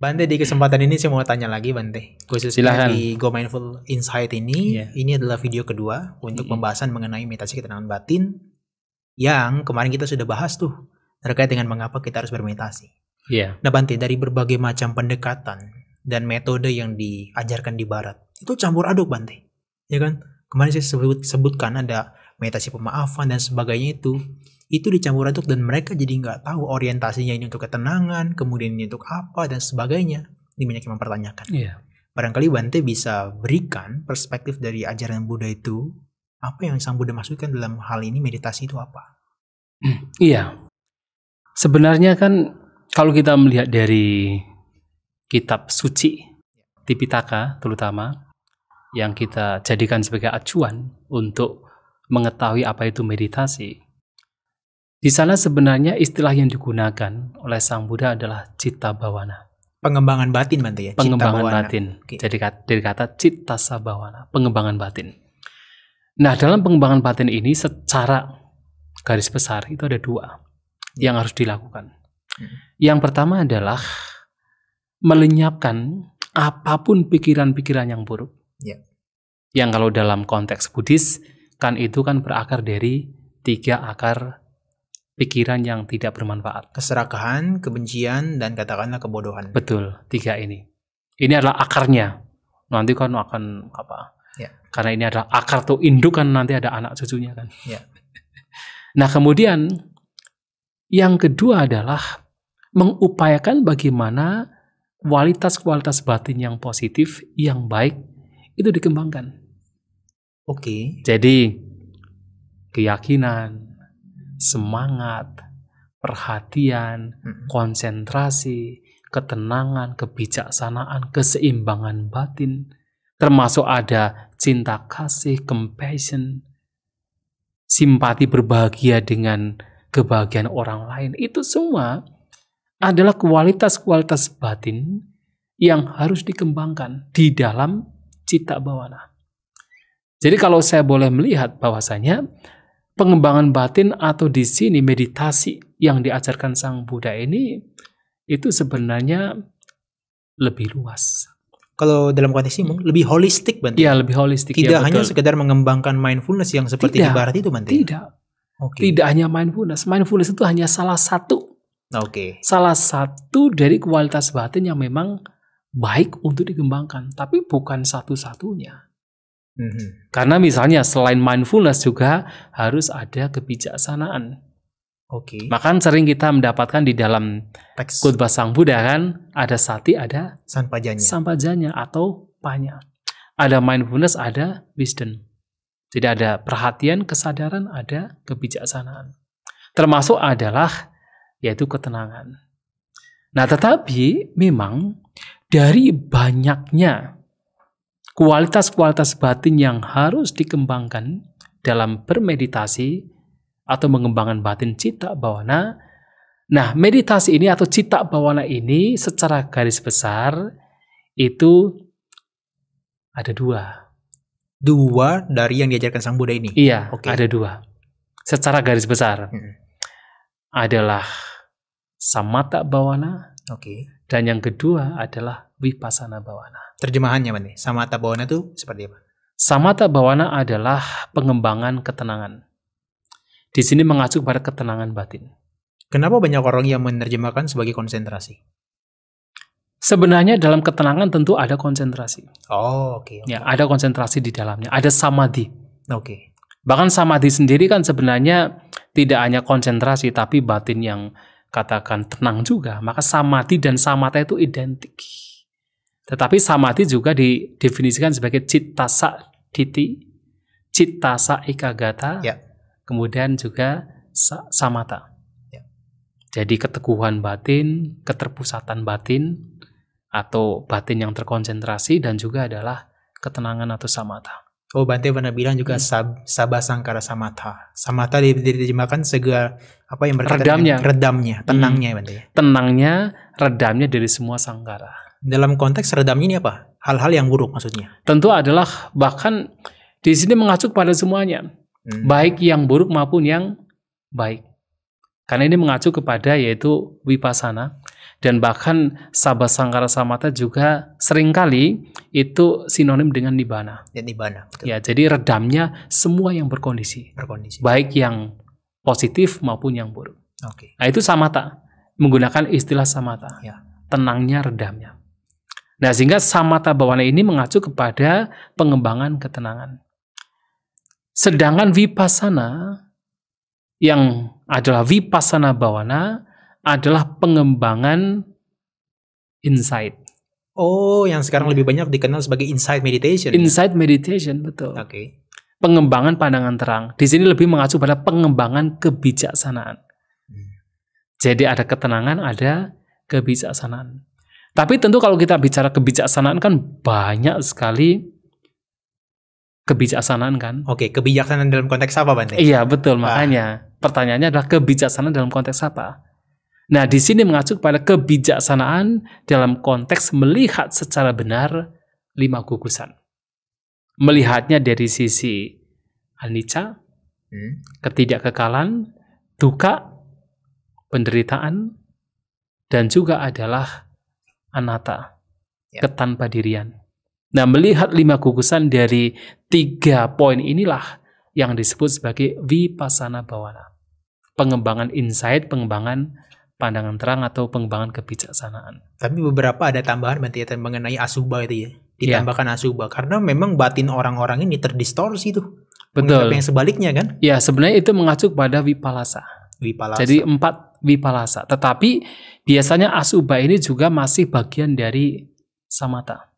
Bante di kesempatan ini saya mau tanya lagi Bante khususnya Silahkan. di Go Mindful Insight ini yeah. ini adalah video kedua untuk mm pembahasan mengenai meditasi ketenangan batin yang kemarin kita sudah bahas tuh terkait dengan mengapa kita harus bermeditasi. Yeah. Nah Bante dari berbagai macam pendekatan dan metode yang diajarkan di Barat itu campur aduk Bante, ya kan? Kemarin saya sebut, sebutkan ada meditasi pemaafan dan sebagainya itu itu dicampur aduk dan mereka jadi nggak tahu orientasinya ini untuk ketenangan, kemudian ini untuk apa dan sebagainya. Ini banyak yang mempertanyakan. Yeah. Barangkali Bante bisa berikan perspektif dari ajaran Buddha itu, apa yang Sang Buddha masukkan dalam hal ini meditasi itu apa? iya. Sebenarnya kan kalau kita melihat dari kitab suci Tipitaka terutama yang kita jadikan sebagai acuan untuk mengetahui apa itu meditasi di sana sebenarnya istilah yang digunakan oleh Sang Buddha adalah cita bawana. Pengembangan batin berarti ya? Pengembangan cita batin. Okay. Jadi dari kata cita sabawana, pengembangan batin. Nah, dalam pengembangan batin ini secara garis besar itu ada dua yang harus dilakukan. Hmm. Yang pertama adalah melenyapkan apapun pikiran-pikiran yang buruk. Ya. Yang kalau dalam konteks Buddhis kan itu kan berakar dari tiga akar pikiran yang tidak bermanfaat. Keserakahan, kebencian, dan katakanlah kebodohan. Betul, tiga ini. Ini adalah akarnya. Nanti kan akan apa? Ya. Karena ini adalah akar atau induk kan nanti ada anak cucunya kan. Ya. Nah kemudian yang kedua adalah mengupayakan bagaimana kualitas-kualitas batin yang positif, yang baik itu dikembangkan. Oke. Okay. Jadi keyakinan, semangat, perhatian, konsentrasi, ketenangan, kebijaksanaan, keseimbangan batin, termasuk ada cinta kasih, compassion, simpati berbahagia dengan kebahagiaan orang lain. Itu semua adalah kualitas-kualitas batin yang harus dikembangkan di dalam cita bawana. Jadi kalau saya boleh melihat bahwasanya pengembangan batin atau di sini meditasi yang diajarkan Sang Buddha ini itu sebenarnya lebih luas. Kalau dalam konteks ini hmm. lebih holistik Bante. Iya, lebih holistik. Iya, tidak ya, hanya betul. sekedar mengembangkan mindfulness yang seperti tidak, di barat itu Bante. Tidak. Okay. Tidak hanya mindfulness. Mindfulness itu hanya salah satu. Oke. Okay. Salah satu dari kualitas batin yang memang baik untuk dikembangkan, tapi bukan satu-satunya. Mhm. Karena misalnya selain mindfulness juga harus ada kebijaksanaan. Oke. Okay. Makan sering kita mendapatkan di dalam teks khotbah Sang Buddha kan ada sati, ada sampajanya. Sampajanya atau panya. Ada mindfulness, ada wisdom. Jadi ada perhatian, kesadaran, ada kebijaksanaan. Termasuk adalah yaitu ketenangan. Nah, tetapi memang dari banyaknya kualitas-kualitas batin yang harus dikembangkan dalam bermeditasi atau mengembangkan batin cita bawana. Nah, meditasi ini atau cita bawana ini secara garis besar itu ada dua. Dua dari yang diajarkan Sang Buddha ini? Iya, okay. ada dua. Secara garis besar. Hmm. Adalah samata bawana. Oke. Okay. Dan yang kedua adalah vipassana bawana. Terjemahannya mana? Samata bawana itu seperti apa? Samata bawana adalah pengembangan ketenangan. Di sini mengacu pada ketenangan batin. Kenapa banyak orang yang menerjemahkan sebagai konsentrasi? Sebenarnya dalam ketenangan tentu ada konsentrasi. Oh, oke. Okay, okay. Ya, ada konsentrasi di dalamnya. Ada samadhi. Oke. Okay. Bahkan samadhi sendiri kan sebenarnya tidak hanya konsentrasi tapi batin yang katakan tenang juga, maka samati dan samata itu identik. Tetapi samati juga didefinisikan sebagai cittasa diti, cittasa ikagata, ya. kemudian juga samata. Ya. Jadi keteguhan batin, keterpusatan batin, atau batin yang terkonsentrasi dan juga adalah ketenangan atau samata Oh Bante pernah bilang juga hmm. sab, sabah sangkara samata. Samata diterjemahkan segala apa yang berkaitan redamnya, dengan redamnya, hmm. tenangnya hmm. Ya Bante. Ya? Tenangnya, redamnya dari semua sangkara. Dalam konteks redamnya ini apa? Hal-hal yang buruk maksudnya. Tentu adalah bahkan di sini mengacu pada semuanya. Hmm. Baik yang buruk maupun yang baik. Karena ini mengacu kepada yaitu wipasana dan bahkan sabah sangkara samata juga seringkali itu sinonim dengan nibana. Ya, nibana. Betul. Ya, jadi redamnya semua yang berkondisi. Berkondisi. Baik yang positif maupun yang buruk. Oke. Okay. Nah, itu samata menggunakan istilah samata. Ya. Tenangnya redamnya. Nah, sehingga samata bawana ini mengacu kepada pengembangan ketenangan. Sedangkan vipassana yang adalah vipassana bawana adalah pengembangan insight. Oh, yang sekarang lebih banyak dikenal sebagai insight meditation. Ya? Insight meditation, betul. Oke. Okay. Pengembangan pandangan terang. Di sini lebih mengacu pada pengembangan kebijaksanaan. Hmm. Jadi ada ketenangan, ada kebijaksanaan. Tapi tentu kalau kita bicara kebijaksanaan kan banyak sekali kebijaksanaan kan. Oke, kebijaksanaan dalam konteks apa Bante? Iya, betul. Ah. Makanya pertanyaannya adalah kebijaksanaan dalam konteks apa? Nah, di sini mengacu kepada kebijaksanaan dalam konteks melihat secara benar lima gugusan. Melihatnya dari sisi anicca, hmm. ketidakkekalan, duka, penderitaan, dan juga adalah anatta, ya. ketanpa dirian Nah, melihat lima gugusan dari tiga poin inilah yang disebut sebagai vipassana bawana. Pengembangan insight, pengembangan pandangan terang atau pengembangan kebijaksanaan. Tapi beberapa ada tambahan berarti ya mengenai asuba itu ya. Iya. Ditambahkan ya. asuba karena memang batin orang-orang ini terdistorsi tuh. Betul. yang sebaliknya kan? Ya, sebenarnya itu mengacu pada wipalasa. Wipalasa. Jadi empat wipalasa. Tetapi biasanya asuba ini juga masih bagian dari samata.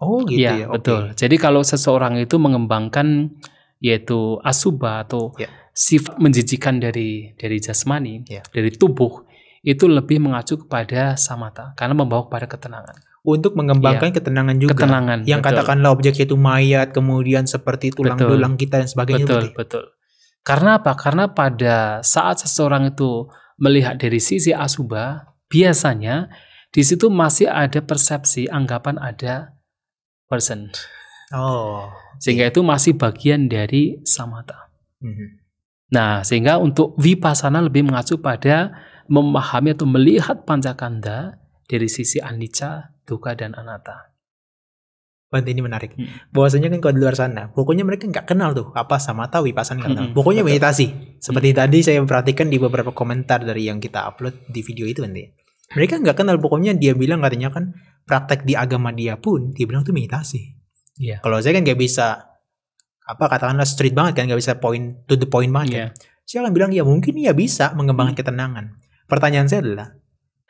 Oh gitu iya, ya. ya? Betul. Okay. Jadi kalau seseorang itu mengembangkan yaitu asuba atau yeah. sifat menjijikan dari dari jasmani, yeah. dari tubuh, itu lebih mengacu kepada samata karena membawa kepada ketenangan untuk mengembangkan ya. ketenangan juga. Ketenangan. Yang betul. katakanlah objek itu mayat, kemudian seperti tulang tulang kita dan sebagainya. Betul, gitu ya? betul. Karena apa? Karena pada saat seseorang itu melihat dari sisi asuba, biasanya di situ masih ada persepsi, anggapan ada person. Oh. Sehingga iya. itu masih bagian dari samata. Mm -hmm. Nah, sehingga untuk vipassana lebih mengacu pada memahami atau melihat pancakanda dari sisi anicca, Duka dan anatta. Bantu ini menarik. Hmm. Bahwasanya kan kalau di luar sana, pokoknya mereka nggak kenal tuh apa sama tahu pasan nggak hmm, hmm. Pokoknya Betul. meditasi. Seperti hmm. tadi saya perhatikan di beberapa komentar dari yang kita upload di video itu nanti. Mereka nggak kenal, pokoknya dia bilang katanya kan praktek di agama dia pun dia bilang itu meditasi. Yeah. Kalau saya kan nggak bisa apa katakanlah street banget kan nggak bisa point to the point banget. Yeah. Kan? Iya. Saya akan bilang ya mungkin ya bisa mengembangkan hmm. ketenangan. Pertanyaan saya adalah,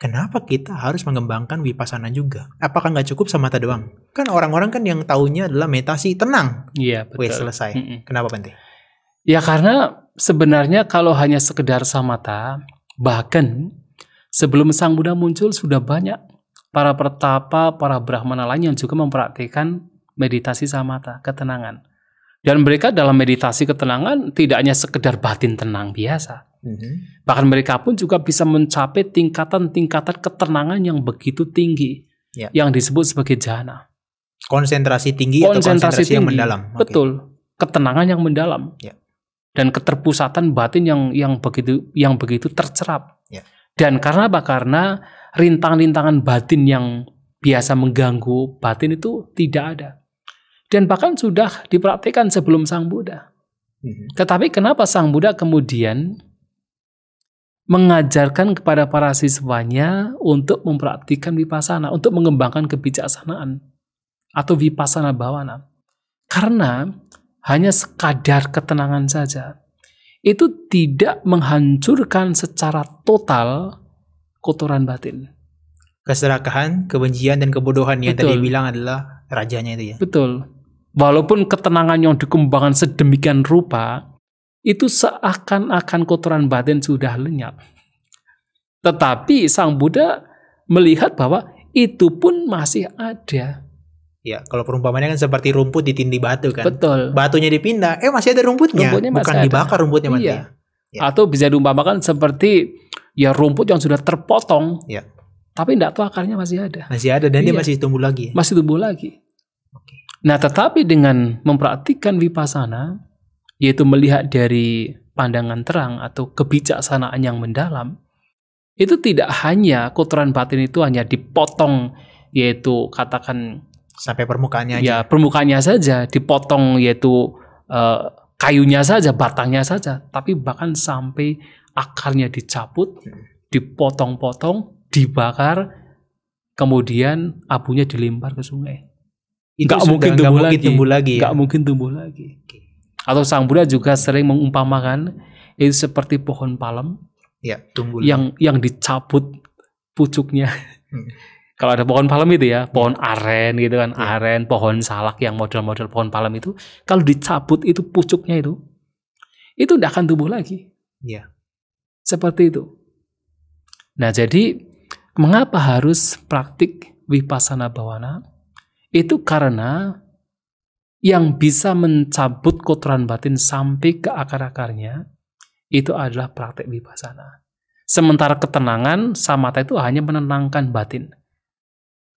kenapa kita harus mengembangkan wipasana juga? Apakah nggak cukup sama mata doang? Kan orang-orang kan yang tahunya adalah meditasi tenang. Iya, betul. Wih, selesai. Mm -mm. Kenapa penting? Ya karena sebenarnya kalau hanya sekedar samata, bahkan sebelum Sang Buddha muncul sudah banyak para pertapa, para brahmana lain yang juga mempraktikkan meditasi samata, ketenangan. Dan mereka dalam meditasi ketenangan tidak hanya sekedar batin tenang biasa, hmm Bahkan mereka pun juga bisa mencapai tingkatan-tingkatan ketenangan yang begitu tinggi, yeah. yang disebut sebagai jana. Konsentrasi tinggi konsentrasi atau konsentrasi tinggi. yang mendalam. Okay. Betul, ketenangan yang mendalam yeah. dan keterpusatan batin yang yang begitu yang begitu tercerap. Yeah. Dan karena apa? Karena rintangan rintangan batin yang biasa mengganggu batin itu tidak ada. Dan bahkan sudah dipraktikkan sebelum Sang Buddha. Mm-hmm. Tetapi kenapa Sang Buddha kemudian mengajarkan kepada para siswanya untuk mempraktikkan vipassana, untuk mengembangkan kebijaksanaan atau vipassana bawana. Karena hanya sekadar ketenangan saja. Itu tidak menghancurkan secara total kotoran batin. Keserakahan, kebencian, dan kebodohan yang Betul. tadi bilang adalah rajanya itu ya? Betul. Walaupun ketenangan yang dikembangkan sedemikian rupa, itu seakan-akan kotoran batin sudah lenyap. Tetapi Sang Buddha melihat bahwa itu pun masih ada. Ya, kalau perumpamannya kan seperti rumput ditindih batu kan. Betul. Batunya dipindah, eh masih ada rumputnya, rumputnya masih bukan ada. dibakar rumputnya mati. Iya. Ya. ya. Atau bisa diumpamakan seperti ya rumput yang sudah terpotong. Ya. Tapi tidak tahu akarnya masih ada. Masih ada dan iya. dia masih tumbuh lagi. Ya? Masih tumbuh lagi. Oke. Nah, tetapi dengan memperhatikan vipassana, yaitu melihat dari pandangan terang atau kebijaksanaan yang mendalam, itu tidak hanya kotoran batin itu hanya dipotong yaitu katakan sampai permukaannya ya aja. permukaannya saja dipotong yaitu uh, kayunya saja batangnya saja tapi bahkan sampai akarnya dicabut dipotong-potong dibakar kemudian abunya dilempar ke sungai itu nggak ya? mungkin tumbuh lagi, mungkin tumbuh lagi ya? mungkin tumbuh lagi atau Sang Buddha juga sering mengumpamakan itu seperti pohon palem ya, tumbuh yang yang dicabut pucuknya. Hmm. Kalau ada pohon palem itu ya, pohon ya. aren gitu kan, ya. aren, pohon salak yang model-model pohon palem itu, kalau dicabut itu pucuknya itu, itu tidak akan tumbuh lagi. Ya. Seperti itu. Nah jadi mengapa harus praktik wipasana bawana? Itu karena yang bisa mencabut kotoran batin sampai ke akar-akarnya itu adalah praktek vipassana. Sementara ketenangan samatha itu hanya menenangkan batin.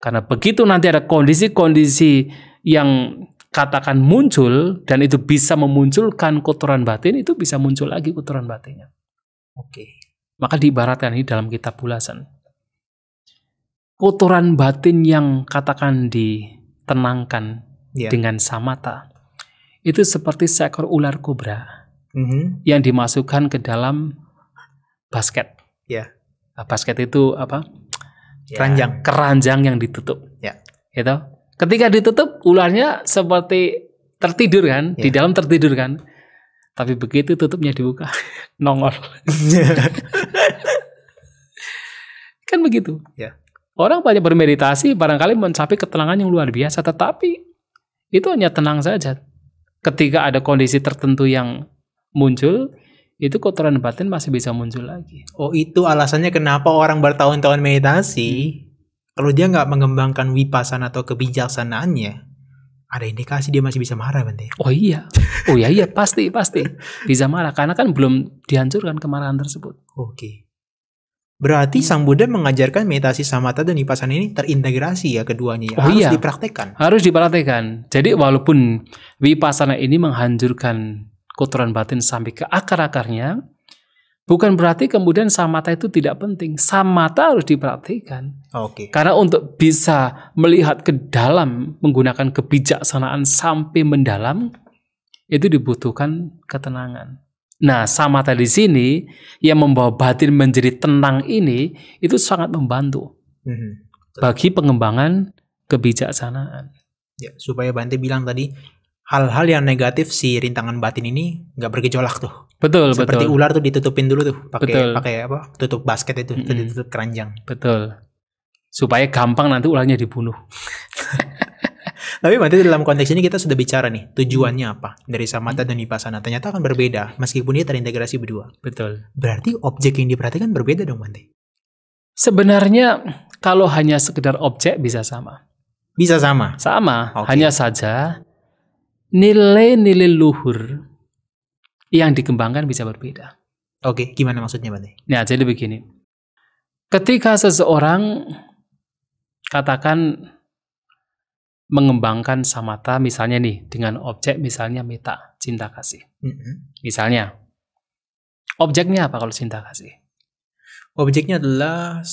Karena begitu nanti ada kondisi-kondisi yang katakan muncul dan itu bisa memunculkan kotoran batin itu bisa muncul lagi kotoran batinnya. Oke. Maka diibaratkan ini dalam kitab ulasan. Kotoran batin yang katakan ditenangkan yeah. dengan samata itu seperti seekor ular kobra mm-hmm. yang dimasukkan ke dalam basket. Yeah. Iya. basket itu apa? Yeah. Keranjang. Keranjang yang ditutup. Yeah. itu Ketika ditutup, ularnya seperti tertidur kan, yeah. di ya. dalam tertidur kan. Tapi begitu tutupnya dibuka, nongol. kan begitu. Yeah. Orang banyak bermeditasi, barangkali mencapai ketenangan yang luar biasa, tetapi itu hanya tenang saja. Ketika ada kondisi tertentu yang muncul, itu kotoran batin masih bisa muncul lagi. Oh itu alasannya kenapa orang bertahun-tahun meditasi, hmm. kalau dia nggak mengembangkan wipasan atau kebijaksanaannya, ada indikasi dia masih bisa marah Bante. Oh iya, oh iya iya pasti pasti bisa marah karena kan belum dihancurkan kemarahan tersebut. Oke. Okay. Berarti Sang Buddha mengajarkan meditasi samatha dan vipassana ini terintegrasi ya keduanya. Oh, harus iya. dipraktekkan. Harus dipraktekkan. Jadi walaupun vipassana ini menghancurkan kotoran batin sampai ke akar-akarnya, bukan berarti kemudian samatha itu tidak penting. Samatha harus dipraktekkan. Oke. Okay. Karena untuk bisa melihat ke dalam menggunakan kebijaksanaan sampai mendalam itu dibutuhkan ketenangan. Nah, sama tadi sini yang membawa batin menjadi tenang ini itu sangat membantu hmm. bagi pengembangan kebijaksanaan. Ya, supaya Bante bilang tadi hal-hal yang negatif si rintangan batin ini nggak bergejolak tuh. Betul, Seperti betul. ular tuh ditutupin dulu tuh pakai pakai apa? Tutup basket itu, mm -hmm. tutup keranjang. Betul. Supaya gampang nanti ularnya dibunuh. Tapi berarti dalam konteks ini kita sudah bicara nih tujuannya apa dari samata dan wipasana. Ternyata akan berbeda meskipun dia terintegrasi berdua. Betul. Berarti objek yang diperhatikan berbeda dong Bante. Sebenarnya kalau hanya sekedar objek bisa sama. Bisa sama. Sama. Okay. Hanya saja nilai-nilai luhur yang dikembangkan bisa berbeda. Oke, okay. gimana maksudnya Bante? Nah, jadi begini. Ketika seseorang katakan mengembangkan samata misalnya nih dengan objek misalnya meta cinta kasih. Mm-hmm. Misalnya objeknya apa kalau cinta kasih? Objeknya adalah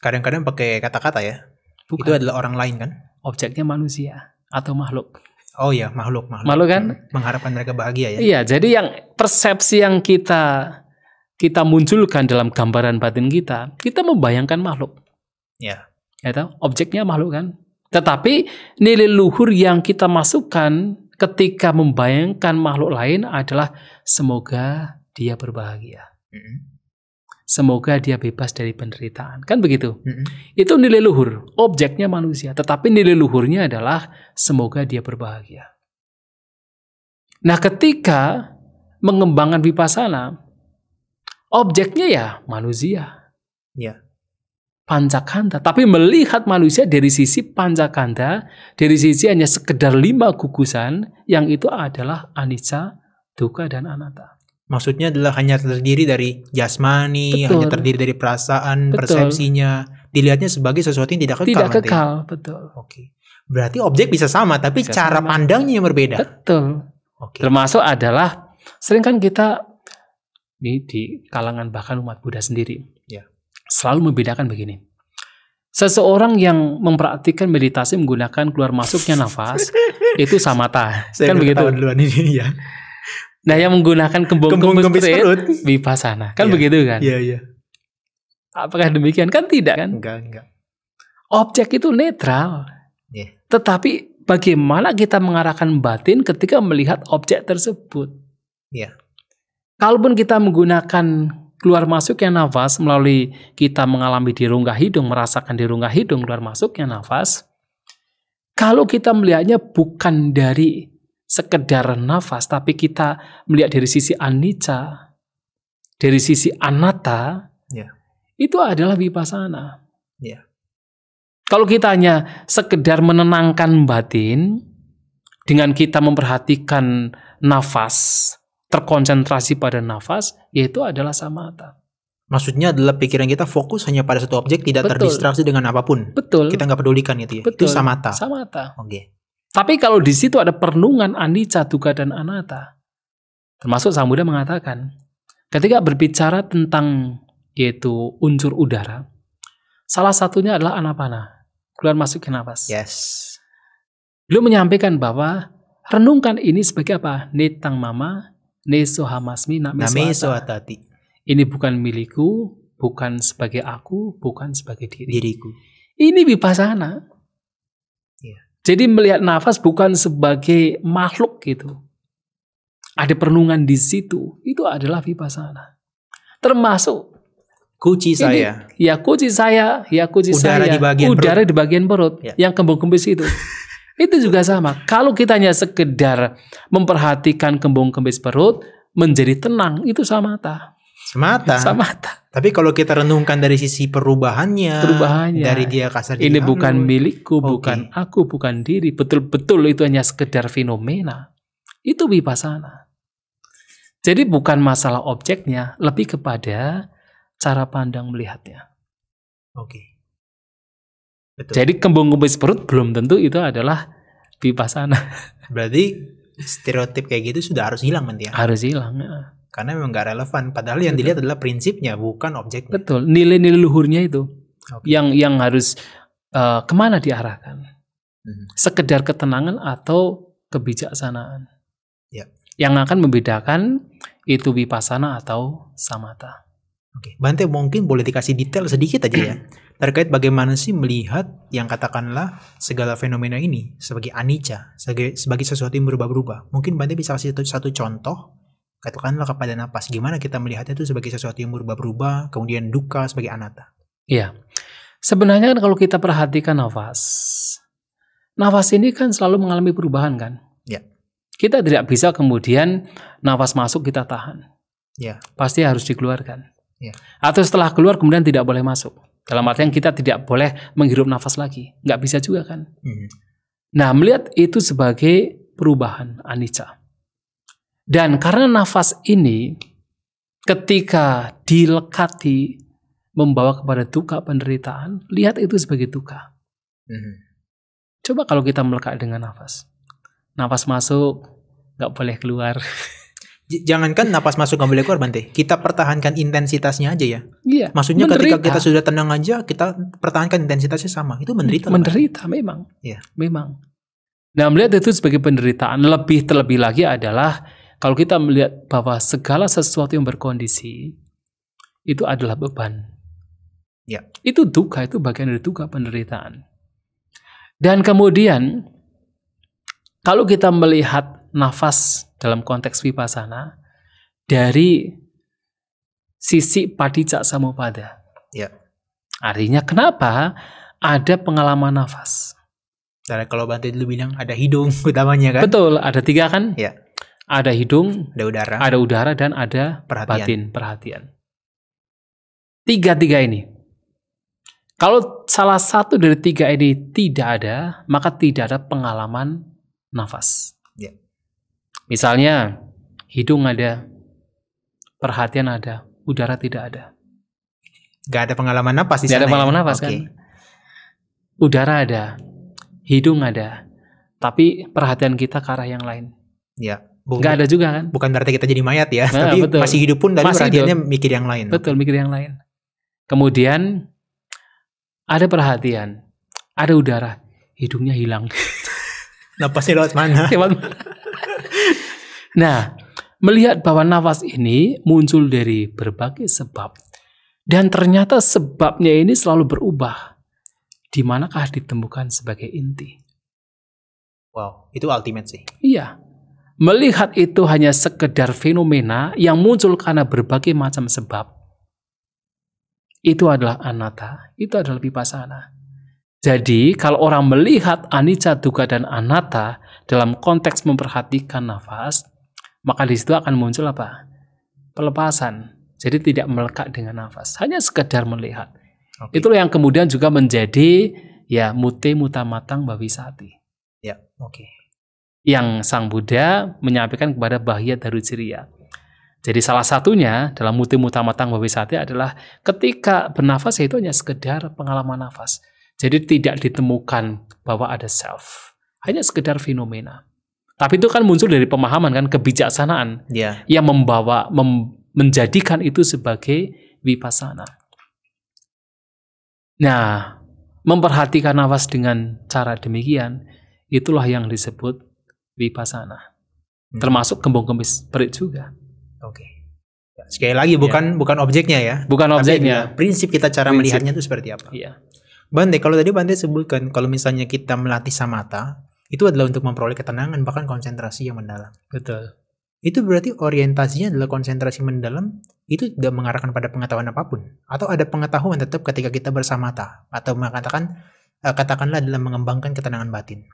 kadang-kadang pakai kata-kata ya. Bukan. Itu adalah orang lain kan? Objeknya manusia atau makhluk. Oh ya makhluk, makhluk. Makhluk kan mengharapkan mereka bahagia ya. Iya, jadi yang persepsi yang kita kita munculkan dalam gambaran batin kita, kita membayangkan makhluk. Iya. Ya. Ya objeknya makhluk kan? Tetapi nilai luhur yang kita masukkan ketika membayangkan makhluk lain adalah semoga dia berbahagia. Semoga dia bebas dari penderitaan. Kan begitu? Itu nilai luhur, objeknya manusia, tetapi nilai luhurnya adalah semoga dia berbahagia. Nah, ketika mengembangkan vipassana, objeknya ya manusia. Ya pancakanda, tapi melihat manusia dari sisi pancakanda, dari sisi hanya sekedar lima gugusan, yang itu adalah anicca, duka dan anatta. Maksudnya adalah hanya terdiri dari jasmani, betul. hanya terdiri dari perasaan, betul. persepsinya, dilihatnya sebagai sesuatu yang tidak kekal. Tidak nanti. Ya? kekal, betul. Oke. Berarti objek bisa sama, tapi bisa cara sama. pandangnya yang berbeda. Betul. Oke. Termasuk adalah sering kan kita ini di kalangan bahkan umat Buddha sendiri selalu membedakan begini. Seseorang yang mempraktikkan meditasi menggunakan keluar masuknya nafas itu samata. Saya kan begitu. duluan ini ya. Nah, yang menggunakan kembung-kembung ya, perut vipassana. Kan ya. begitu kan? Iya, iya. Apakah demikian? Kan tidak kan? Enggak, enggak. Objek itu netral. Yeah. Tetapi bagaimana kita mengarahkan batin ketika melihat objek tersebut? Iya. Yeah. Kalaupun kita menggunakan keluar masuknya nafas melalui kita mengalami di rongga hidung, merasakan di rongga hidung keluar masuknya nafas. Kalau kita melihatnya bukan dari sekedar nafas, tapi kita melihat dari sisi anicca, dari sisi anatta, yeah. itu adalah vipassana. Yeah. Kalau kita hanya sekedar menenangkan batin dengan kita memperhatikan nafas, terkonsentrasi pada nafas, yaitu adalah samata. Maksudnya adalah pikiran kita fokus hanya pada satu objek, tidak Betul. terdistraksi dengan apapun. Betul. Kita nggak pedulikan itu ya. Betul. Itu samata. Samata. Oke. Okay. Tapi kalau di situ ada perenungan anicca, duka dan anata. Termasuk sang Buddha mengatakan, ketika berbicara tentang yaitu unsur udara, salah satunya adalah anapana, keluar masuk ke nafas. Yes. Beliau menyampaikan bahwa renungkan ini sebagai apa? Netang mama Neso hamasmi meso atati. Ini bukan milikku, bukan sebagai aku, bukan sebagai diri. diriku. Ini bipasana. Ya. Jadi melihat nafas bukan sebagai makhluk gitu. Ada perenungan di situ. Itu adalah vipassana. Termasuk kunci saya. ya kunci saya, ya kunci udara saya. Di udara perut. di bagian perut. Ya. Yang kembung kembung situ. Itu juga sama. Kalau kita hanya sekedar memperhatikan kembung kembis perut, menjadi tenang, itu samata. Semata. Samata. Tapi kalau kita renungkan dari sisi perubahannya, perubahannya dari dia kasar ini bukan milikku, okay. bukan aku, bukan diri. Betul-betul itu hanya sekedar fenomena. Itu wipasana. Jadi bukan masalah objeknya, lebih kepada cara pandang melihatnya. Oke. Okay. Betul. Jadi kembung kumis perut belum tentu itu adalah pipa sana. Berarti stereotip kayak gitu sudah harus hilang nanti ya? Harus hilang. Ya. Karena memang gak relevan. Padahal yang Betul. dilihat adalah prinsipnya, bukan objek. Betul. Nilai-nilai luhurnya itu okay. yang yang harus uh, kemana diarahkan? Hmm. Sekedar ketenangan atau kebijaksanaan? Ya. Yang akan membedakan itu pipa sana atau samata. Oke, Bante mungkin boleh dikasih detail sedikit aja ya. terkait bagaimana sih melihat yang katakanlah segala fenomena ini sebagai anicca, sebagai, sebagai sesuatu yang berubah-berubah. Mungkin Bante bisa kasih satu, satu contoh, katakanlah kepada nafas gimana kita melihatnya itu sebagai sesuatu yang berubah-berubah, kemudian duka sebagai anata Iya. Sebenarnya kan kalau kita perhatikan nafas, nafas ini kan selalu mengalami perubahan kan? Iya. Kita tidak bisa kemudian nafas masuk kita tahan. Ya. Pasti harus dikeluarkan. Ya. Atau setelah keluar kemudian tidak boleh masuk. Dalam artian kita tidak boleh menghirup nafas lagi. Nggak bisa juga kan. Hmm. Nah melihat itu sebagai perubahan anicca. Dan karena nafas ini ketika dilekati membawa kepada duka penderitaan, lihat itu sebagai duka. Hmm. Coba kalau kita melekat dengan nafas. Nafas masuk, nggak boleh keluar. jangankan iya. napas masuk nggak boleh keluar Bante. Kita pertahankan intensitasnya aja ya. Iya. Maksudnya menderita. ketika kita sudah tenang aja, kita pertahankan intensitasnya sama. Itu menderita. Menderita kan? memang. Iya. Memang. Nah, melihat itu sebagai penderitaan lebih terlebih lagi adalah kalau kita melihat bahwa segala sesuatu yang berkondisi itu adalah beban. Ya. Itu duka, itu bagian dari duka penderitaan. Dan kemudian kalau kita melihat nafas dalam konteks vipassana dari sisi padicak samupada. Ya. Artinya kenapa ada pengalaman nafas? Karena kalau Bante dulu bilang ada hidung utamanya kan? Betul, ada tiga kan? Ya. Ada hidung, ada udara, ada udara dan ada perhatian. batin, perhatian. Tiga-tiga ini. Kalau salah satu dari tiga ini tidak ada, maka tidak ada pengalaman nafas. Misalnya, hidung ada, perhatian ada, udara tidak ada. Gak ada pengalaman apa? sih? Gak ada ya? pengalaman ya? okay. kan. Udara ada, hidung ada, tapi perhatian kita ke arah yang lain. Ya. Bukan, Gak ada juga kan? Bukan berarti kita jadi mayat ya, nah, tapi betul. masih hidup pun dari masih perhatiannya hidup. mikir yang lain. Betul, mikir yang lain. Kemudian ada perhatian, ada udara, hidungnya hilang. Napasnya lewat mana? lewat mana? Nah, melihat bahwa nafas ini muncul dari berbagai sebab dan ternyata sebabnya ini selalu berubah. Di manakah ditemukan sebagai inti? Wow, itu ultimate sih. Iya. Melihat itu hanya sekedar fenomena yang muncul karena berbagai macam sebab. Itu adalah anata, itu adalah vipassana. Jadi, kalau orang melihat anicca, dukkha, dan anata dalam konteks memperhatikan nafas, maka di situ akan muncul apa? Pelepasan. Jadi tidak melekat dengan nafas, hanya sekedar melihat. Okay. Itulah yang kemudian juga menjadi ya muti muta matang sati. Ya, oke. Okay. Yang Sang Buddha menyampaikan kepada Bahya Ciriya. Jadi salah satunya dalam muti muta matang bawi sati adalah ketika bernafas itu hanya sekedar pengalaman nafas. Jadi tidak ditemukan bahwa ada self. Hanya sekedar fenomena. Tapi itu kan muncul dari pemahaman kan kebijaksanaan ya. yang membawa mem, menjadikan itu sebagai vipassana. Nah, memperhatikan nafas dengan cara demikian itulah yang disebut vipassana. Hmm. Termasuk kembung kemis perit juga. Oke. Ya, sekali lagi bukan iya. bukan objeknya ya. Bukan objeknya. Tapi, prinsip kita cara prinsip. melihatnya itu seperti apa? Iya. Bante, kalau tadi Bante sebutkan kalau misalnya kita melatih samata, itu adalah untuk memperoleh ketenangan bahkan konsentrasi yang mendalam. Betul. Itu berarti orientasinya adalah konsentrasi mendalam itu tidak mengarahkan pada pengetahuan apapun atau ada pengetahuan tetap ketika kita bersamata atau mengatakan eh, katakanlah dalam mengembangkan ketenangan batin.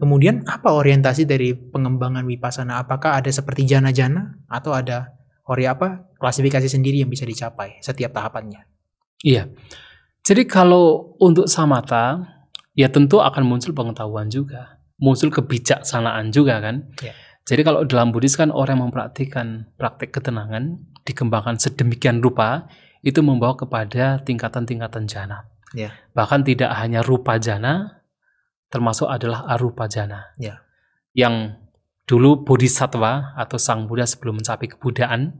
Kemudian apa orientasi dari pengembangan wipasana? Apakah ada seperti jana-jana atau ada ori apa klasifikasi sendiri yang bisa dicapai setiap tahapannya? Iya. Jadi kalau untuk samata ya tentu akan muncul pengetahuan juga muncul kebijaksanaan juga kan. Yeah. Jadi kalau dalam Buddhis kan orang yang mempraktikkan praktek ketenangan dikembangkan sedemikian rupa itu membawa kepada tingkatan-tingkatan jana. Yeah. Bahkan tidak hanya rupa jana, termasuk adalah arupa jana. Yeah. Yang dulu bodhisatwa atau sang Buddha sebelum mencapai kebudaan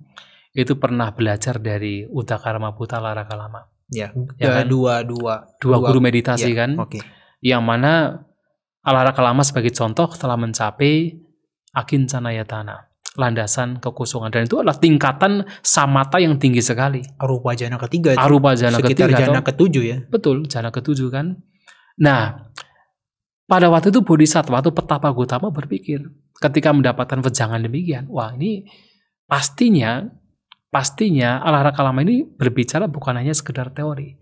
itu pernah belajar dari Udakarma Buta Laraka Lama. Ya, ya, ya, kan? dua, dua, dua, dua guru meditasi ya, kan. Okay. Yang mana Alara lama sebagai contoh telah mencapai akin canayatana, landasan kekosongan. Dan itu adalah tingkatan samata yang tinggi sekali. Arupa jana ketiga. Itu. Arupa jana Sekitar ketiga. jana ketujuh ya. Betul, jana ketujuh kan. Nah, pada waktu itu Bodhisattva atau Petapa Gautama berpikir ketika mendapatkan wejangan demikian, wah ini pastinya pastinya alara kalama ini berbicara bukan hanya sekedar teori,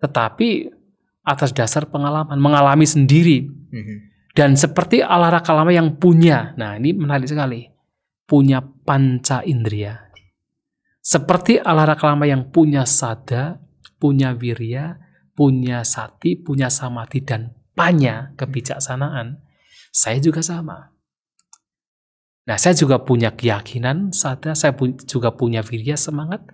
tetapi atas dasar pengalaman, mengalami sendiri. Mm-hmm. Dan seperti alara Kalama yang punya, nah ini menarik sekali, punya panca indria. Seperti alara Kalama yang punya sada, punya wirya, punya sati, punya samadhi, dan panya mhm. kebijaksanaan, saya juga sama. Nah, saya juga punya keyakinan, sada, saya juga punya wirya, semangat,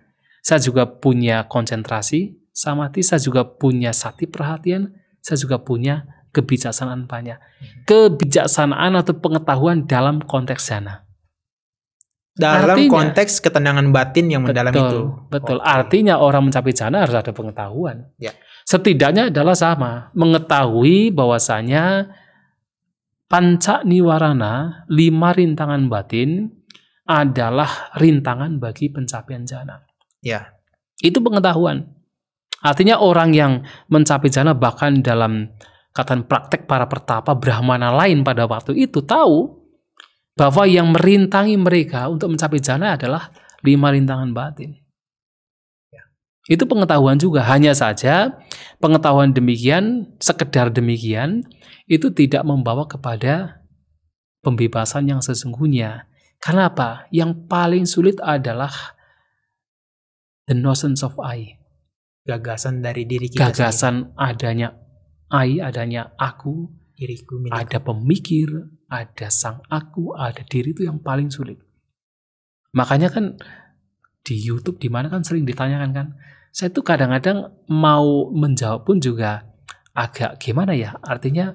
saya juga punya konsentrasi, sama hati saya juga punya sati perhatian, saya juga punya kebijaksanaan banyak. Hmm. Kebijaksanaan atau pengetahuan dalam konteks sana. Dalam artinya, konteks ketenangan batin yang mendalam betul, itu. Betul. Okay. Artinya orang mencapai sana harus ada pengetahuan. Ya. Setidaknya adalah sama, mengetahui bahwasanya panca niwarana, lima rintangan batin adalah rintangan bagi pencapaian jana. Ya. Itu pengetahuan. Artinya orang yang mencapai jana bahkan dalam kataan praktek para pertapa Brahmana lain pada waktu itu tahu bahwa yang merintangi mereka untuk mencapai jana adalah lima rintangan batin. Ya. Itu pengetahuan juga, hanya saja pengetahuan demikian, sekedar demikian, itu tidak membawa kepada pembebasan yang sesungguhnya. Kenapa? Yang paling sulit adalah the nonsense of I gagasan dari diri kita gagasan sendiri. adanya I adanya aku diriku milikku. ada pemikir ada sang aku ada diri itu yang paling sulit makanya kan di YouTube di mana kan sering ditanyakan kan saya tuh kadang-kadang mau menjawab pun juga agak gimana ya artinya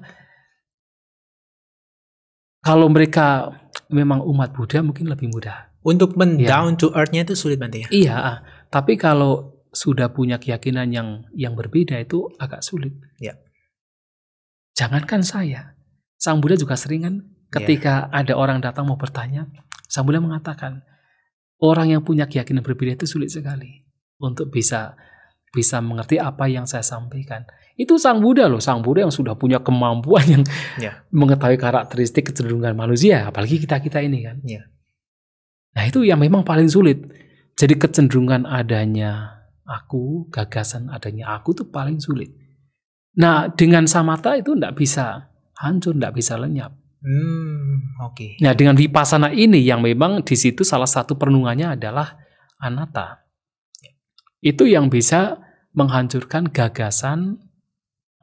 kalau mereka memang umat Buddha mungkin lebih mudah untuk men ya. to earth-nya itu sulit banget ya iya ah. tapi kalau sudah punya keyakinan yang yang berbeda itu agak sulit. Ya. Jangankan saya, Sang Buddha juga seringan ketika ya. ada orang datang mau bertanya, Sang Buddha mengatakan orang yang punya keyakinan berbeda itu sulit sekali untuk bisa bisa mengerti apa yang saya sampaikan. Itu Sang Buddha loh, Sang Buddha yang sudah punya kemampuan yang ya. mengetahui karakteristik kecenderungan manusia, apalagi kita-kita ini kan. Ya. Nah, itu yang memang paling sulit. Jadi kecenderungan adanya aku, gagasan adanya aku itu paling sulit. Nah, dengan samata itu tidak bisa hancur, tidak bisa lenyap. Hmm, oke. Okay. Nah, dengan vipassana ini yang memang di situ salah satu perenungannya adalah anatta. Itu yang bisa menghancurkan gagasan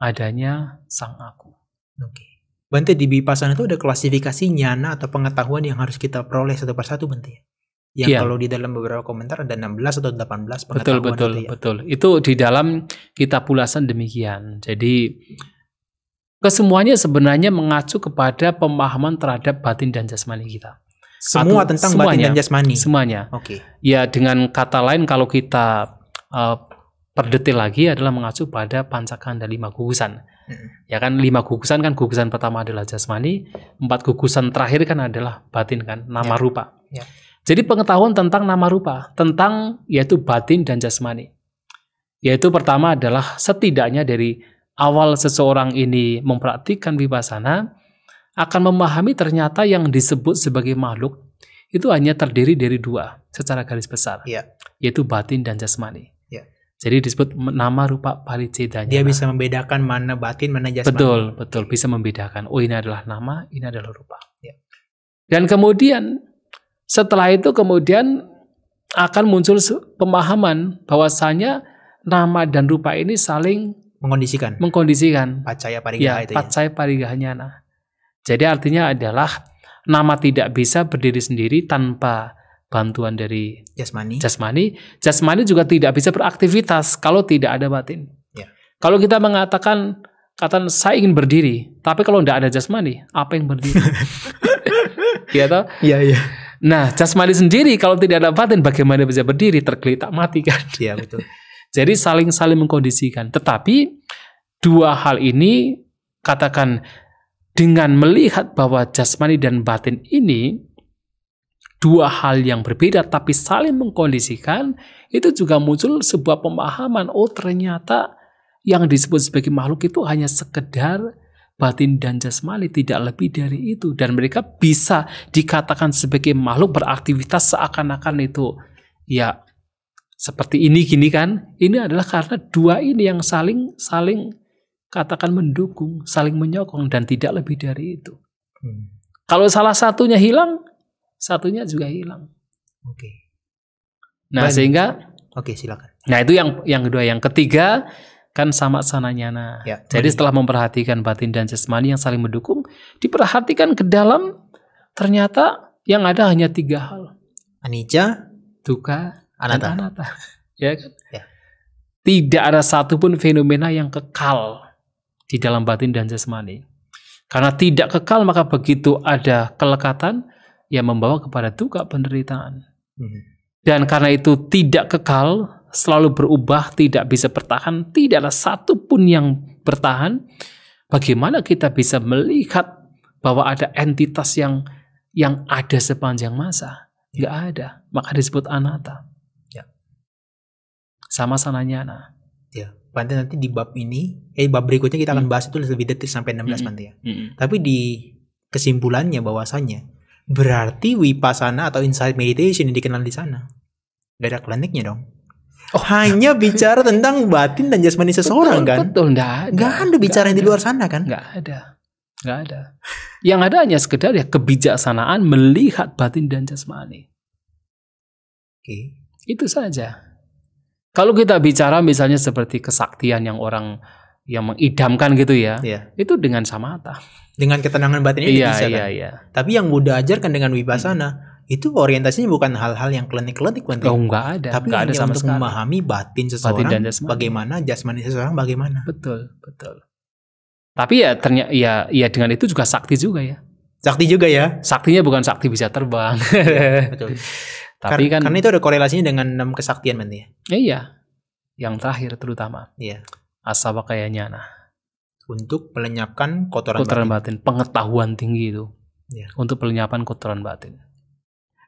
adanya sang aku. Oke. Okay. Bante di Vipassana itu ada klasifikasi nyana atau pengetahuan yang harus kita peroleh satu persatu Bante yang yeah. kalau di dalam beberapa komentar ada 16 atau 18 betul betul itu ya. betul itu di dalam kita pulasan demikian jadi kesemuanya sebenarnya mengacu kepada pemahaman terhadap batin dan jasmani kita. Semua Atau tentang semuanya, batin dan jasmani. Semuanya. Oke. Okay. Ya dengan kata lain kalau kita uh, perdetil lagi adalah mengacu pada pancakan dari lima gugusan. Hmm. Ya kan lima gugusan kan gugusan pertama adalah jasmani, empat gugusan terakhir kan adalah batin kan nama ya. rupa. Ya. Jadi pengetahuan tentang nama rupa, tentang yaitu batin dan jasmani. Yaitu pertama adalah setidaknya dari awal seseorang ini mempraktikkan vipassana akan memahami ternyata yang disebut sebagai makhluk itu hanya terdiri dari dua secara garis besar, ya. yaitu batin dan jasmani. Ya. Jadi disebut nama rupa palicedanya. Dia bisa membedakan mana batin, mana jasmani. Betul, betul bisa membedakan. Oh ini adalah nama, ini adalah rupa. Ya. Dan kemudian setelah itu kemudian akan muncul pemahaman bahwasanya nama dan rupa ini saling mengkondisikan. Mengkondisikan. Pacaya parigaha ya, itu. Ya? Pacaya ya. Nah. Jadi artinya adalah nama tidak bisa berdiri sendiri tanpa bantuan dari jasmani. Jasmani, jasmani juga tidak bisa beraktivitas kalau tidak ada batin. Ya. Kalau kita mengatakan kata saya ingin berdiri, tapi kalau tidak ada jasmani, apa yang berdiri? Iya toh? Iya iya. Nah, jasmani sendiri kalau tidak ada batin bagaimana bisa berdiri tergelitak mati kan? Iya betul. Jadi saling-saling mengkondisikan. Tetapi dua hal ini katakan dengan melihat bahwa jasmani dan batin ini dua hal yang berbeda tapi saling mengkondisikan, itu juga muncul sebuah pemahaman, oh ternyata yang disebut sebagai makhluk itu hanya sekedar batin dan jasmani tidak lebih dari itu dan mereka bisa dikatakan sebagai makhluk beraktivitas seakan-akan itu ya seperti ini gini kan ini adalah karena dua ini yang saling saling katakan mendukung saling menyokong dan tidak lebih dari itu hmm. kalau salah satunya hilang satunya juga hilang oke okay. nah Baik. sehingga oke okay, silakan nah itu yang yang kedua yang ketiga kan sama sananya nah. Ya, Jadi benar. setelah memperhatikan batin dan jasmani yang saling mendukung, diperhatikan ke dalam ternyata yang ada hanya tiga hal. Anicca, duka, anata. Dan ya kan? Ya. Tidak ada satupun fenomena yang kekal di dalam batin dan jasmani. Karena tidak kekal maka begitu ada kelekatan yang membawa kepada duka penderitaan. Hmm. Dan karena itu tidak kekal selalu berubah, tidak bisa bertahan, tidak ada satu pun yang bertahan, bagaimana kita bisa melihat bahwa ada entitas yang yang ada sepanjang masa? Ya. Nggak ada. Maka disebut anata. Ya. Sama nah Ya. Pantai nanti di bab ini, eh bab berikutnya kita akan hmm. bahas itu lebih detail sampai 16 hmm. nanti ya. Hmm. Tapi di kesimpulannya bahwasanya berarti wipasana atau insight meditation yang dikenal di sana. Gak ada kliniknya dong Oh, hanya bicara tentang batin dan jasmani seseorang betul, kan? Betul, enggak ada. Enggak ada bicara yang di luar sana kan? Enggak ada. Enggak ada. Yang ada hanya sekedar ya kebijaksanaan melihat batin dan jasmani. Oke. Okay. Itu saja. Kalau kita bicara misalnya seperti kesaktian yang orang yang mengidamkan gitu ya, yeah. itu dengan samata. Dengan ketenangan batinnya iya, bisa kan? iya, kan? Iya. Tapi yang Buddha ajarkan dengan wibasana, hmm itu orientasinya bukan hal-hal yang klinik-klinik Oh, ada. Tapi enggak ada sama untuk sekali. memahami batin seseorang batin dan jasmani. bagaimana, jasmani seseorang bagaimana. Betul, betul. Tapi ya ternyata ya ya dengan itu juga sakti juga ya. Sakti juga ya. Saktinya bukan sakti bisa terbang. Iya, betul. Tapi kan karena itu ada korelasinya dengan enam kesaktian berarti ya. Iya. Yang terakhir terutama. Iya. Asawa pakaiannya nah. Untuk melenyapkan kotoran, kotoran batin. batin. Pengetahuan tinggi itu. Iya. Untuk pelenyapan kotoran batin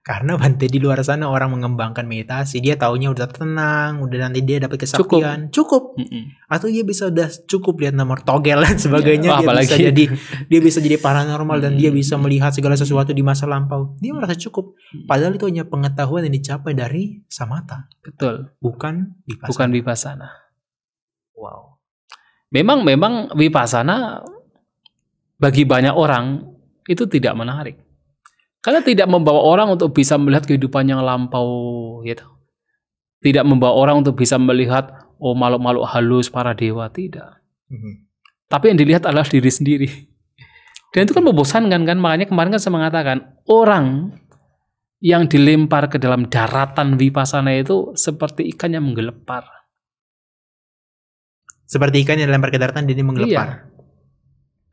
karena Bante di luar sana orang mengembangkan meditasi dia taunya udah tenang udah nanti dia dapat kesaktian cukup, cukup. Mm -mm. atau dia bisa udah cukup lihat nomor togel dan sebagainya yeah, oh, dia bisa jadi dia bisa jadi paranormal dan dia mm. bisa melihat segala sesuatu di masa lampau dia merasa cukup mm. padahal itu hanya pengetahuan yang dicapai dari samata betul bukan vipassana. bukan vipassana wow memang memang vipassana bagi banyak orang itu tidak menarik Kalian tidak membawa orang untuk bisa melihat kehidupan yang lampau gitu. Tidak membawa orang untuk bisa melihat oh makhluk-makhluk halus para dewa tidak. Mm-hmm. Tapi yang dilihat adalah diri sendiri. Dan itu kan membosankan kan makanya kemarin kan saya mengatakan orang yang dilempar ke dalam daratan wipasana itu seperti ikan yang menggelepar. Seperti ikan yang dilempar ke daratan jadi menggelepar. Iya.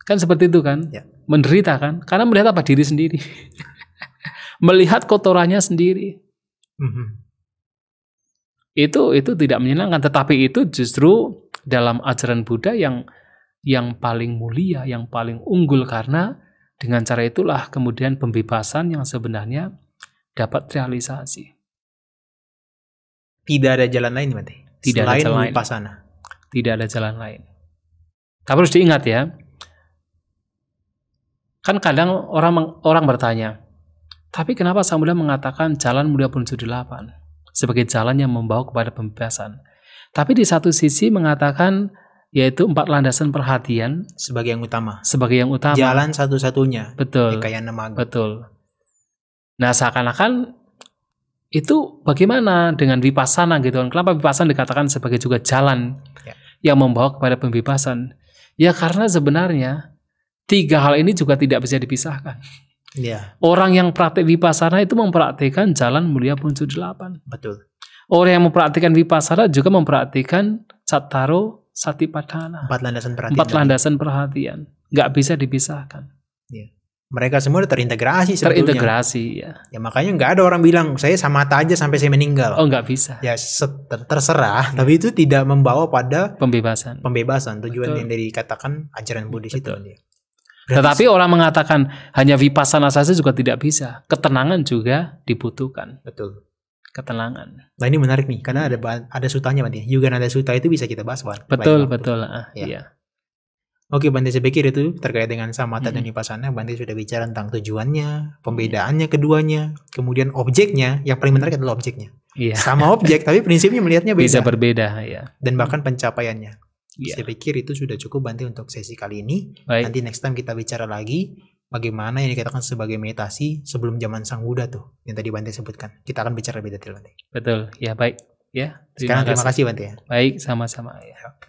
Kan seperti itu kan? Ya. Menderita kan? Karena melihat apa diri sendiri melihat kotorannya sendiri. Mm-hmm. Itu itu tidak menyenangkan, tetapi itu justru dalam ajaran Buddha yang yang paling mulia, yang paling unggul karena dengan cara itulah kemudian pembebasan yang sebenarnya dapat realisasi. Tidak ada jalan lain berarti. Tidak Selain ada jalan lain. Pasana. Tidak ada jalan lain. Tapi harus diingat ya. Kan kadang orang orang bertanya, tapi kenapa Samudra mengatakan jalan mulia penuh delapan sebagai jalan yang membawa kepada pembebasan? Tapi di satu sisi mengatakan yaitu empat landasan perhatian sebagai yang utama. Sebagai yang utama. Jalan satu-satunya. Betul. Kekayaan Betul. Nah, seakan-akan itu bagaimana dengan vipassana gitu kan? Kenapa vipassana dikatakan sebagai juga jalan ya. yang membawa kepada pembebasan? Ya karena sebenarnya tiga hal ini juga tidak bisa dipisahkan. Yeah. Orang yang praktek vipassana itu mempraktikkan jalan mulia puncu delapan. Betul. Orang yang mempraktikkan vipassana juga mempraktikkan sataro satipadana. Empat landasan perhatian. Empat landasan perhatian. Gak bisa dipisahkan. Iya. Mereka semua terintegrasi Terintegrasi ya. Ya makanya nggak ada orang bilang saya sama aja sampai saya meninggal. Oh nggak bisa. Ya terserah, ya. tapi itu tidak membawa pada pembebasan. Pembebasan tujuan Betul. yang dikatakan ajaran Buddhis itu. Betul. Tetapi orang mengatakan hanya vipassana saja juga tidak bisa. Ketenangan juga dibutuhkan. Betul. Ketenangan. Nah ini menarik nih karena ada ada sutanya Bante. ada Suta itu bisa kita bahas Bante. Betul betul. Ah, ya. Iya. Oke Bante saya pikir itu terkait dengan samata hmm. dan vipassana. Bante sudah bicara tentang tujuannya, pembedaannya keduanya, kemudian objeknya. Yang paling menarik adalah objeknya. Iya. Sama objek tapi prinsipnya melihatnya beda. Bisa berbeda ya. Dan bahkan pencapaiannya. Yeah. Saya pikir itu sudah cukup Banti untuk sesi kali ini. Baik. Nanti next time kita bicara lagi bagaimana yang dikatakan sebagai meditasi sebelum zaman Sang Buddha tuh yang tadi Banti sebutkan. Kita akan bicara lebih detail nanti. Betul, ya baik. Ya, terima Sekarang terima kasih, Banti ya. Baik, sama-sama ya. ya